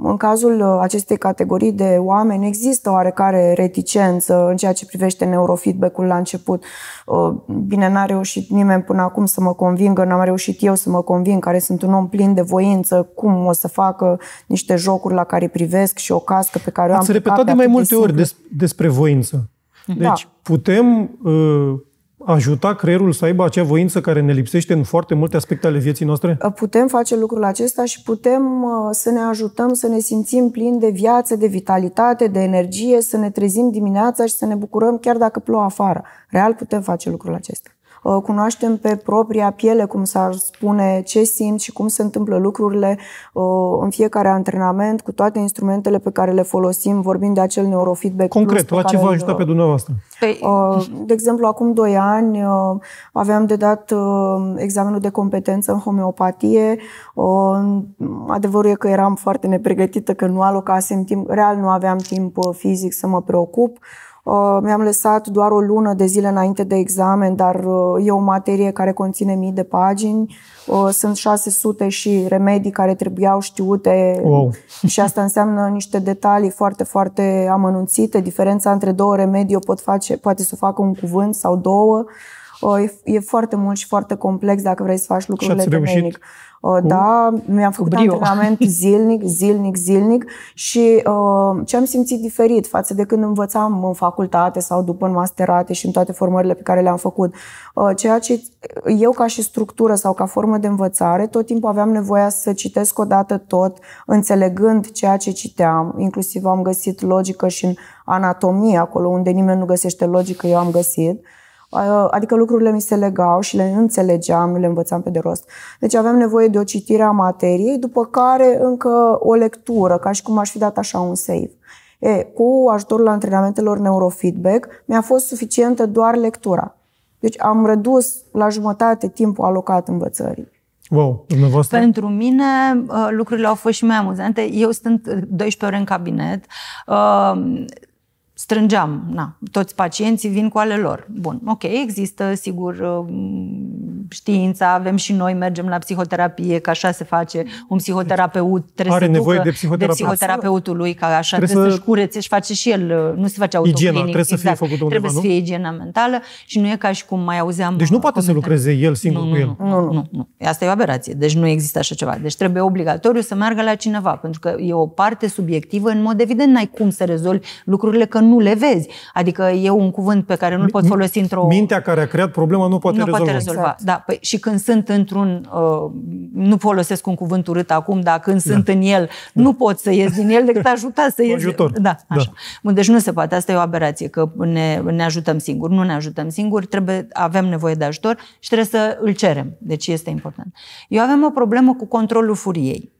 În cazul uh, acestei categorii de oameni există oarecare reticență în ceea ce privește neurofeedback-ul la început bine, n-a reușit nimeni până acum să mă convingă, n-am reușit eu să mă conving, care sunt un om plin de voință, cum o să facă niște jocuri la care privesc și o cască pe care Ați o am Ați repetat de mai multe de ori des, despre voință. Da. Deci da. putem uh, ajuta creierul să aibă acea voință care ne lipsește în foarte multe aspecte ale vieții noastre? Putem face lucrul acesta și putem uh, să ne ajutăm să ne simțim plini de viață, de vitalitate, de energie, să ne trezim dimineața și să ne bucurăm chiar dacă plouă afară. Real putem face lucrul acesta. Uh, cunoaștem pe propria piele, cum s-ar spune, ce simt și cum se întâmplă lucrurile uh, în fiecare antrenament, cu toate instrumentele pe care le folosim, vorbind de acel neurofeedback. Concret, la ce v-a ajutat pe uh, dumneavoastră? Păi- de exemplu, acum 2 ani aveam de dat examenul de competență în homeopatie. Adevărul e că eram foarte nepregătită, că nu alocasem timp, real nu aveam timp fizic să mă preocup. Uh, mi-am lăsat doar o lună de zile înainte de examen, dar uh, e o materie care conține mii de pagini. Uh, sunt 600 și remedii care trebuiau știute wow. și asta înseamnă niște detalii foarte, foarte amănunțite. Diferența între două remedii o pot face, poate să facă un cuvânt sau două. E, e foarte mult și foarte complex dacă vrei să faci lucrurile temeinic. Da, mi-am făcut brio. antrenament zilnic, zilnic, zilnic și uh, ce am simțit diferit față de când învățam în facultate sau după în masterate și în toate formările pe care le-am făcut. Uh, ceea ce eu ca și structură sau ca formă de învățare, tot timpul aveam nevoia să citesc odată tot, înțelegând ceea ce citeam. Inclusiv am găsit logică și în anatomie, acolo unde nimeni nu găsește logică, eu am găsit. Uh, Adică lucrurile mi se legau și le înțelegeam, le învățam pe de rost. Deci aveam nevoie de o citire a materiei, după care încă o lectură, ca și cum aș fi dat așa un save. E, cu ajutorul antrenamentelor neurofeedback mi-a fost suficientă doar lectura. Deci am redus la jumătate timpul alocat învățării. Wow, dumneavoastră? Pentru mine uh, lucrurile au fost și mai amuzante. Eu sunt 12 uh, ore în cabinet. Uh, strângeam, na, toți pacienții vin cu ale lor. Bun, ok, există sigur uh, știința, avem și noi, mergem la psihoterapie, că așa se face. Un psihoterapeut trebuie Are să nevoie de, de psihoterapeutul lui, ca așa trebuie, trebuie să... să-și curețe, și face și el, nu se face autoclinic. Igiena, trebuie exact. să fie exact. făcută undeva, Trebuie nu? să fie igiena mentală și nu e ca și cum mai auzeam Deci nu poate să lucreze el singur nu, cu el. Nu nu, nu, nu, nu. Asta e o aberație. Deci nu există așa ceva. Deci trebuie obligatoriu să meargă la cineva, pentru că e o parte subiectivă, în mod evident n-ai cum să rezolvi lucrurile că nu le vezi. Adică e un cuvânt pe care nu-l pot folosi într-o... Mintea care a creat problema nu poate nu rezolva. Poate rezolva. Exact. Da, păi, și când sunt într-un, uh, nu folosesc un cuvânt urât acum, dar când da. sunt în el, da. nu pot să ies din el decât ajutat să ies. Ajutor. Da, da. așa. Da. Bun, deci nu se poate, asta e o aberație, că ne, ne ajutăm singuri. Nu ne ajutăm singuri, trebuie, avem nevoie de ajutor și trebuie să îl cerem. Deci este important. Eu avem o problemă cu controlul furiei.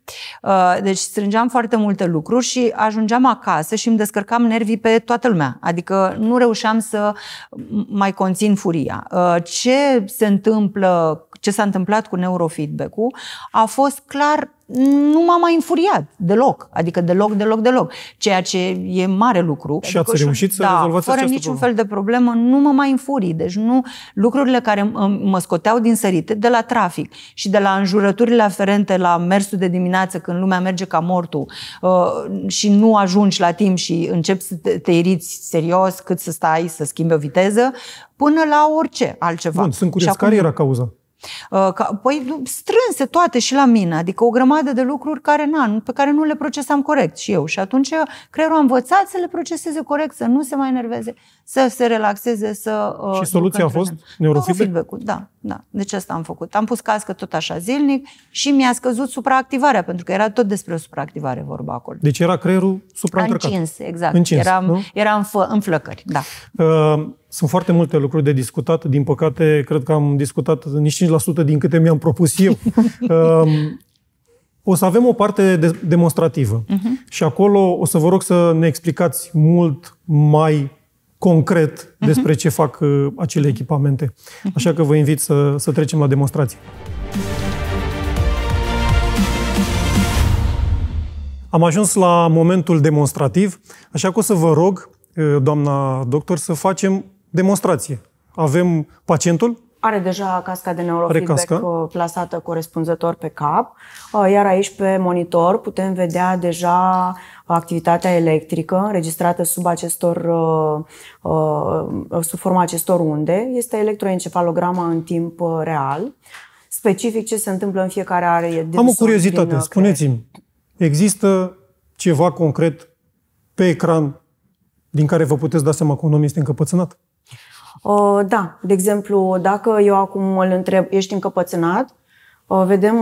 Uh, deci strângeam foarte multe lucruri și ajungeam acasă și îmi descărcam nervii pe toată lumea. Adică nu reușeam să mai conțin furia. Uh, ce se întâmplă ce s-a întâmplat cu neurofeedback-ul, a fost clar, nu m-a mai infuriat deloc, adică deloc, deloc, deloc, ceea ce e mare lucru. Și adică ați reușit să da, rezolvați fără niciun problemă. fel de problemă, nu mă mai infuri, deci nu, lucrurile care mă scoteau din sărite, de la trafic și de la înjurăturile aferente la mersul de dimineață când lumea merge ca mortul uh, și nu ajungi la timp și începi să te iriți serios cât să stai, să schimbi o viteză, până la orice altceva. Bun, sunt curios, acum, care era cauza? Uh, păi strânse toate și la mine, adică o grămadă de lucruri care, na, pe care nu le procesam corect și eu. Și atunci uh, creierul a învățat să le proceseze corect, să nu se mai enerveze, să se relaxeze, să... Uh, și soluția a fost neurofeedback? Da, da. Deci asta am făcut. Am pus cască tot așa zilnic și mi-a scăzut supraactivarea, pentru că era tot despre o supraactivare vorba acolo. Deci era creierul supraîncărcat. Încins, exact. Încins, era, nu? era în, fă, în flăcări, da. Uh, sunt foarte multe lucruri de discutat. Din păcate, cred că am discutat nici 5% din câte mi-am propus eu. Um, o să avem o parte de demonstrativă uh-huh. și acolo o să vă rog să ne explicați mult mai concret uh-huh. despre ce fac uh, acele echipamente. Mhm. Așa că vă invit să, să trecem la demonstrație. Am ajuns la momentul demonstrativ, așa că o să vă rog, uh, doamna doctor, să facem demonstrație. Avem pacientul, are deja casca de neurofeedback uh, plasată corespunzător pe cap, uh, iar aici pe monitor putem vedea deja activitatea electrică înregistrată sub, acestor, uh, sub forma acestor unde. Este electroencefalograma în timp real, specific ce se întâmplă în fiecare are. Am o curiozitate, spuneți-mi, există ceva concret pe ecran din care vă puteți da seama că un om este încăpățânat? Da, de exemplu, dacă eu acum îl întreb, ești încăpățânat, vedem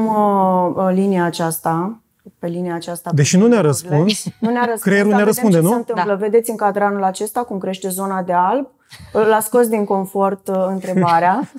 linia aceasta, pe linia aceasta. Deși nu ne-a răspuns, nu exact, ne răspuns creierul ne răspunde, nu? Se întâmplă. Da. Vedeți în cadranul acesta cum crește zona de alb, L-a scos din confort uh, întrebarea.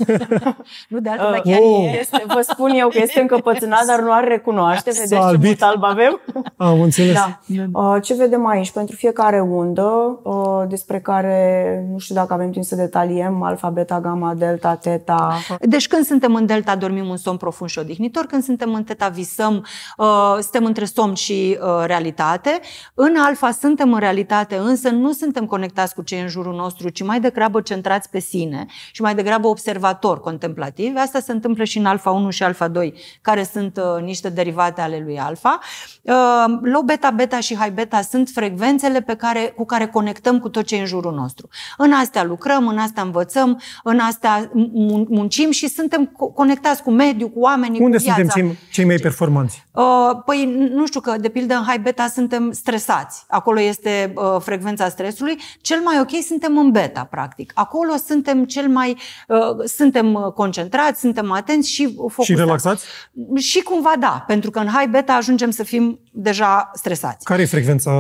nu, de altfel, uh, chiar oh. este, vă spun eu că este încăpățânat, dar nu ar recunoaște. Vedeți Salvit. ce mult alb avem? Am înțeles. Da. da. Uh, ce vedem aici? Pentru fiecare undă, uh, despre care nu știu dacă avem timp să detaliem, alfa, beta, gamma, delta, teta. Deci când suntem în delta, dormim un somn profund și odihnitor. Când suntem în teta, visăm, uh, suntem între somn și uh, realitate. În alfa suntem în realitate, însă nu suntem conectați cu cei în jurul nostru, ci mai mai degrabă centrați pe sine și mai degrabă observatori contemplativi. Asta se întâmplă și în alfa 1 și alfa 2, care sunt uh, niște derivate ale lui alfa. Uh, low beta, beta și high beta sunt frecvențele pe care, cu care conectăm cu tot ce e în jurul nostru. În astea lucrăm, în astea învățăm, în astea muncim și suntem conectați cu mediul, cu oamenii, Unde cu viața. Unde suntem cei mai performanți? Uh, păi, nu știu că, de pildă, în high beta suntem stresați. Acolo este uh, frecvența stresului. Cel mai ok suntem în beta practic. Acolo suntem cel mai, uh, suntem uh, concentrați, suntem atenți și focusați. Și relaxați? Și cumva da, pentru că în high beta ajungem să fim deja stresați. Care e frecvența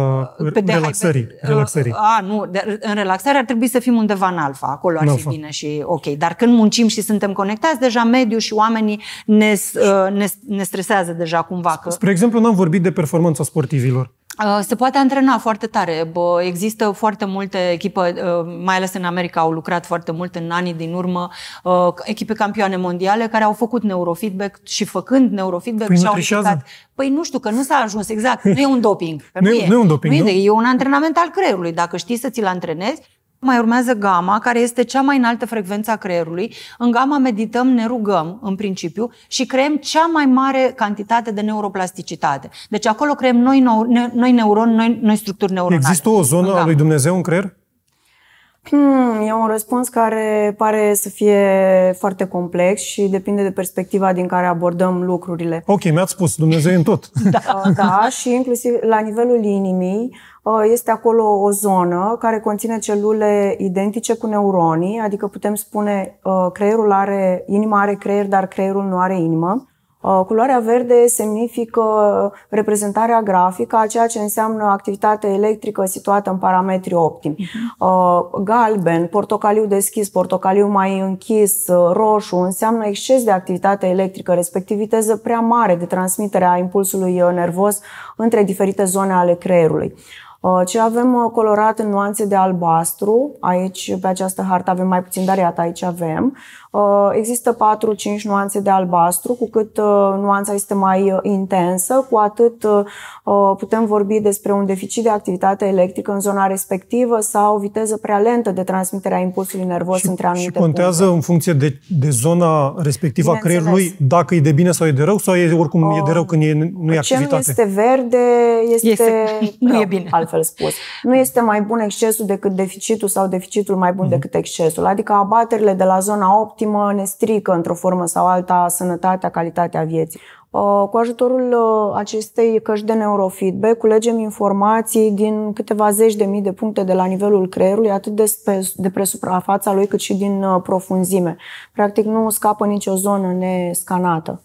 de relaxării? High beta, uh, relaxării? A, nu, de, în relaxare ar trebui să fim undeva în alfa, acolo ar în fi bine și ok. Dar când muncim și suntem conectați, deja mediul și oamenii ne, uh, ne, ne stresează deja cumva. Că... Spre exemplu, n-am vorbit de performanța sportivilor. Uh, se poate antrena foarte tare. Există foarte multe echipe, uh, mai ales în America au lucrat foarte mult în anii din urmă, uh, echipe campioane mondiale care au făcut neurofeedback și făcând neurofeedback păi și-au ridicat. Păi nu știu, că nu s-a ajuns, exact, nu e un doping. Nu, e, nu e un doping, nu, nu? E, e un antrenament al creierului. Dacă știi să ți-l antrenezi, mai urmează gama, care este cea mai înaltă frecvență a creierului. În gama medităm, ne rugăm, în principiu, și creăm cea mai mare cantitate de neuroplasticitate. Deci acolo creăm noi, ne, noi neuroni, noi, noi structuri neuronale. Există o zonă a lui Dumnezeu în creier? Hmm, e un răspuns care pare să fie foarte complex și depinde de perspectiva din care abordăm lucrurile. Ok, mi-ați spus, Dumnezeu în tot. da, da, și inclusiv la nivelul inimii, Uh, este acolo o zonă care conține celule identice cu neuronii, adică putem spune uh, creierul are, inima are creier, dar creierul nu are inimă. Uh, culoarea verde semnifică reprezentarea grafică a ceea ce înseamnă activitate electrică situată în parametri optimi. Mhm. Galben, portocaliu deschis, portocaliu mai închis, roșu, înseamnă exces de activitate electrică, respectiv viteză prea mare de transmitere a impulsului nervos între diferite zone ale creierului. Uh, Ce avem uh, colorat în nuanțe de albastru, aici pe această hartă avem mai puțin, dar iată aici avem. Uh, există 4-5 nuanțe de albastru, cu cât uh, nuanța este mai uh, intensă, cu atât putem vorbi despre un deficit de activitate electrică în zona respectivă sau o viteză prea lentă de transmitere a impulsului nervos și, între anumite Și contează puncte. în funcție de, de zona respectivă a creierului dacă e de bine sau e de rău sau e oricum uh, e de rău când e, nu e activitate? Ce este verde este, este nu e bine. altfel spus. Nu este mai bun excesul decât deficitul sau deficitul mai bun uh-huh. decât excesul. Adică abaterile de la zona optimă ultimă ne strică într-o formă sau alta sănătatea, calitatea vieții. Uh, cu ajutorul uh, acestei căști de neurofeedback culegem informații din câteva zeci de mii de puncte de la nivelul creierului, atât de, spe, de pe suprafața lui cât și din uh, profunzime. Practic nu scapă nicio zonă nescanată.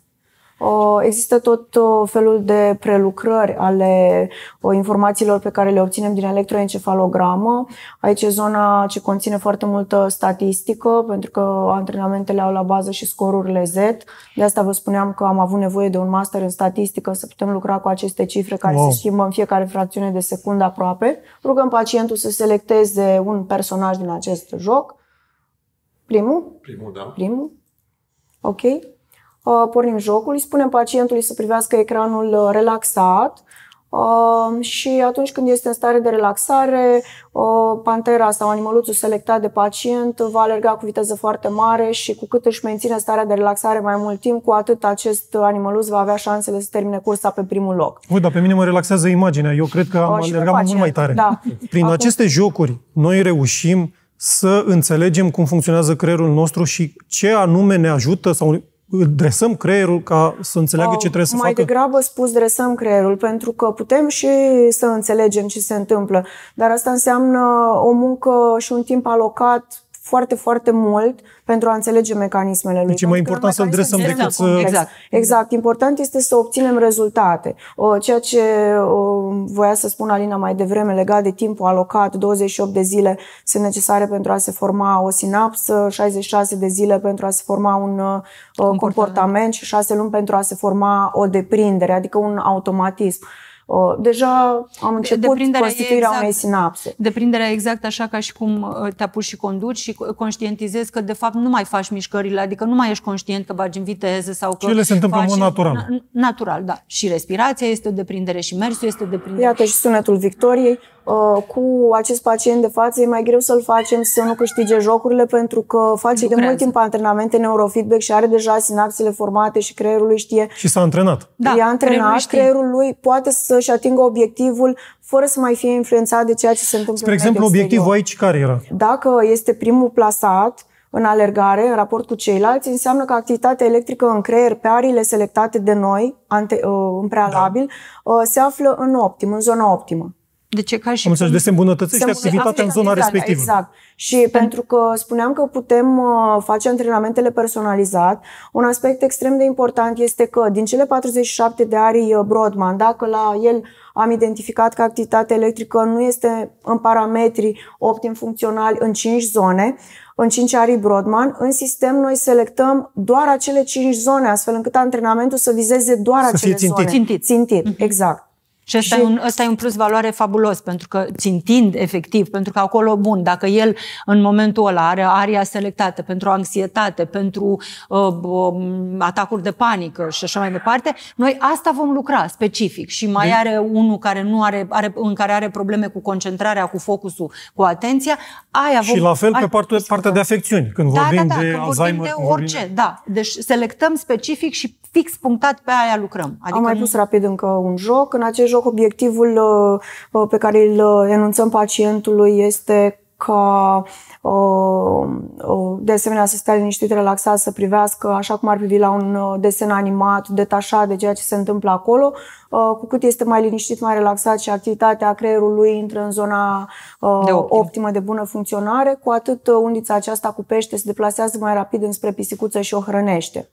Există tot felul de prelucrări ale informațiilor pe care le obținem din electroencefalogramă. Aici e zona ce conține foarte multă statistică, pentru că antrenamentele au la bază și scorurile Z. De asta vă spuneam că am avut nevoie de un master în statistică să putem lucra cu aceste cifre care wow. se schimbă în fiecare fracțiune de secundă aproape. Rugăm pacientul să selecteze un personaj din acest joc. Primul? Primul, da. Primul. Ok. Uh, pornim jocul, îi spunem pacientului să privească ecranul uh, relaxat uh, și atunci când este în stare de relaxare, pantera sau animăluțul selectat de pacient va alerga cu viteză foarte mare și cu cât își menține starea de relaxare mai mult timp, cu atât acest animăluț va avea șansele să termine cursa pe primul loc. Ui, dar pe mine mă relaxează imaginea. Eu cred că am oh, alergat mult mai tare. Da. Prin Acum... aceste jocuri, noi reușim să înțelegem cum funcționează creierul nostru și ce anume ne ajută sau dresăm creierul ca să înțeleagă ce trebuie să mai facă? Mai degrabă spus dresăm creierul, pentru că putem și să înțelegem ce se întâmplă, dar asta înseamnă o muncă și un timp alocat foarte, foarte mult pentru a înțelege mecanismele lui. Deci e mai important să-l dresăm exact, decât să... Exact. exact. Important este să obținem rezultate. Ceea ce voia să spun Alina mai devreme legat de timpul alocat, 28 de zile sunt necesare pentru a se forma o sinapsă, 66 de zile pentru a se forma un uh, comportament, comportament și 6 luni pentru a se forma o deprindere, adică un automatism deja am început constituirea exact, unei sinapse. Deprinderea exact așa ca și cum uh, te apuci și conduci și conștientizezi că de fapt nu mai faci mișcările, adică nu mai ești conștient că bagi în viteză sau că... Și ele se întâmplă în mod natural. Natural, da. Și respirația este o deprindere și mersul este o deprindere. Iată și sunetul victoriei. Uh, cu acest pacient de față e mai greu să-l facem să nu câștige jocurile pentru că face Lucrează. de mult timp antrenamente neurofeedback și are deja sinapsele formate și creierul lui știe. Și s-a antrenat. Da, e antrenat, creierul lui poate să-și atingă obiectivul fără să mai fie influențat de ceea ce se întâmplă. Spre exemplu, obiectivul aici care era? Dacă este primul plasat, în alergare, în raport cu ceilalți, înseamnă că activitatea electrică în creier pe arile selectate de noi ante, uh, în prealabil da. Uh, se află în optim, în zona optimă de ce ca și... Am înțeles, de se îmbunătățește activitatea în zona exact, respectivă. Exact. Și pentru că spuneam că putem uh, face antrenamentele personalizat, un aspect extrem de important este că din cele 47 de arii uh, Broadman, dacă la el am identificat că activitatea electrică nu este în parametri optim funcționali în 5 zone, în 5 arii Broadman, în sistem noi selectăm doar acele 5 zone, astfel încât antrenamentul să vizeze doar să acele țintit. zone. Țintit. Țintit, exact. Și ăsta, și... E un, ăsta e un plus valoare fabulos, pentru că țintind efectiv, pentru că acolo, bun, dacă el în momentul ăla are aria selectată pentru anxietate, pentru uh, um, atacuri de panică și așa mai departe, noi asta vom lucra specific și mai de... are unul care nu are, are, în care are probleme cu concentrarea, cu focusul, cu atenția, aia vom... Și la fel pe partea, partea de afecțiuni, când da, vorbim da, da, de când Alzheimer. Vorbim de orice, vorbim... da. Deci selectăm specific și fix punctat pe aia lucrăm. Adică Am mai pus nu... rapid încă un joc, în acest joc, obiectivul uh, uh, pe care îl uh, enunțăm pacientului este ca de asemenea să stea liniștit, relaxat, să privească așa cum ar privi la un desen animat, detașat de ceea ce se întâmplă acolo, cu cât este mai liniștit, mai relaxat și activitatea creierului intră în zona de optim. optimă de bună funcționare, cu atât undița aceasta cu pește se deplasează mai rapid înspre pisicuță și o hrănește.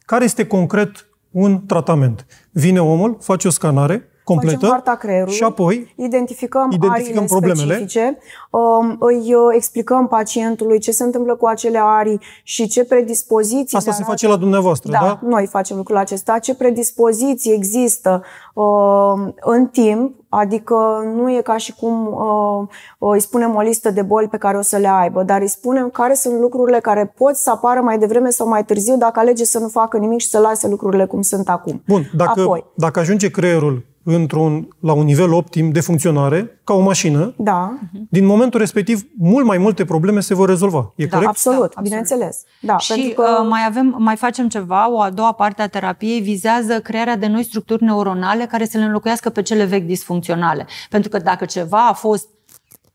Care este concret un tratament? Vine omul, face o scanare, completă. Facem harta creierului. Și apoi identificăm, identificăm problemele. specifice, um, îi uh, explicăm pacientului ce se întâmplă cu acele arii și ce predispoziții... Asta se face la dumneavoastră, da? Da, noi facem lucrul acesta. Ce predispoziții există um, în timp Adică nu e ca și cum uh, îi spunem o listă de boli pe care o să le aibă, dar îi spunem care sunt lucrurile care pot să apară mai devreme sau mai târziu dacă alege să nu facă nimic și să lase lucrurile cum sunt acum. Bun, dacă, Apoi, dacă ajunge creierul într-un, la un nivel optim de funcționare, ca o mașină, da. din momentul respectiv, mult mai multe probleme se vor rezolva. E da, corect? Absolut, da, bineînțeles. Da, și pentru uh, că... mai, avem, mai facem ceva, o a doua parte a terapiei vizează crearea de noi structuri neuronale care să le înlocuiască pe cele vechi disfuncționale. Pentru că dacă ceva a fost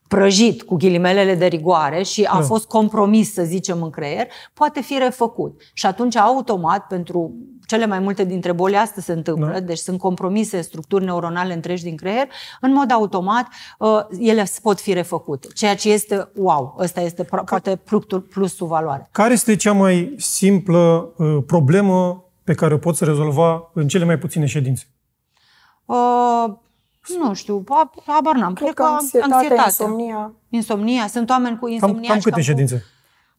prăjit cu ghilimelele de rigoare și a da. fost compromis, să zicem, în creier, poate fi refăcut. Și atunci, automat, pentru cele mai multe dintre boli astăzi se întâmplă, da. deci sunt compromise structuri neuronale întregi din creier, în mod automat uh, ele pot fi refăcute, ceea ce este wow, ăsta este Ca... poate plusul valoare. Care este cea mai simplă uh, problemă pe care o poți rezolva în cele mai puține ședințe? Uh, nu știu, abar n-am. Cred, că, că anxietate, anxietate, insomnia. Insomnia. Sunt oameni cu insomnia. Cam, cam câte ședințe? Cu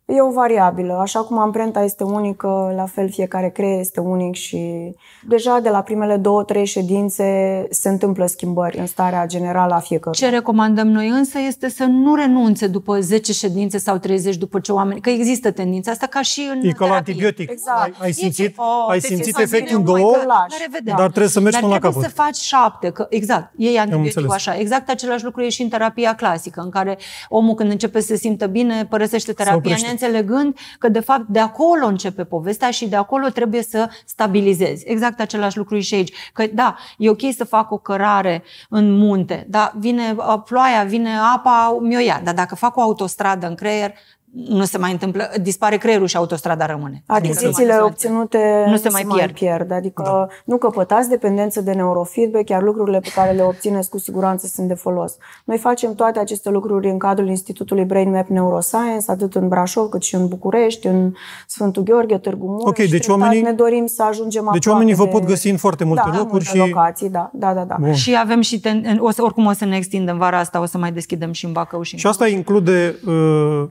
e o variabilă. Așa cum amprenta este unică, la fel fiecare creier este unic și deja de la primele două, trei ședințe se întâmplă schimbări în starea generală a fiecăruia. Ce recomandăm noi însă este să nu renunțe după 10 ședințe sau 30 după ce oameni, că există tendința asta ca și în E ca la antibiotic. Exact. Ai, ai simțit, oh, ai simțit efectul în două, la dar trebuie să mergi dar până la capăt. să faci șapte, că exact, e antibioticul așa. Exact același lucru e și în terapia clasică, în care omul când începe să se simtă bine, părăsește terapia neînțelegând că de fapt de acolo începe povestea și de acolo trebuie să stabilizezi. Exact același lucru și aici. Că da, e ok să fac o cărare în munte, dar vine uh, ploaia, vine apa, mi-o ia. Dar dacă fac o autostradă în creier, nu se mai întâmplă, dispare creierul și autostrada rămâne. Adicțiile adică obținute nu se, mai, se pierd. mai pierd. Adică da. nu căpătați dependență de neurofeedback, chiar lucrurile pe care le obțineți cu siguranță sunt de folos. Noi facem toate aceste lucruri în cadrul Institutului Brain Map Neuroscience, atât în Brașov cât și în București, în Sfântul Gheorghe, Târgu Mureș. Ok, deci oamenii, ne dorim să ajungem Deci oamenii vă pot găsi în foarte multe da, locuri multe și... locații, da, da, da. da. Bun. Și avem și, ten... o să, oricum o să ne extindem vara asta, o să mai deschidem și în Bacău și în Și asta include uh,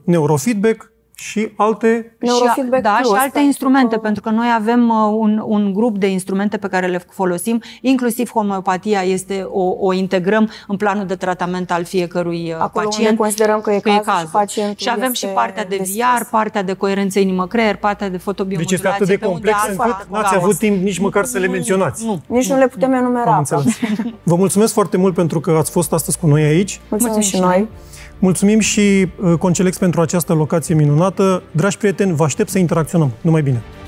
neurofeedback neurofeedback și alte neurofeedback și, da, și alte instrumente, pentru că noi avem uh, un, un grup de instrumente pe care le folosim, inclusiv homeopatia este o, o integrăm în planul de tratament al fiecărui uh, Acolo pacient. Acolo considerăm că e, că e caz. Și, și avem și partea de deschis. VR, partea de coerență inimă-creier, partea de fotobiomodulație. Deci este atât de complex încât n-ați avut timp nici măcar să le menționați. Nu, nu, nici nu, nu le putem enumera. Vă mulțumesc foarte mult pentru că ați fost astăzi cu noi aici. Mulțumim, mulțumim și noi. Mulțumim și uh, Concelex pentru această locație minunată. Dragi prieteni, vă aștept să interacționăm. Numai bine!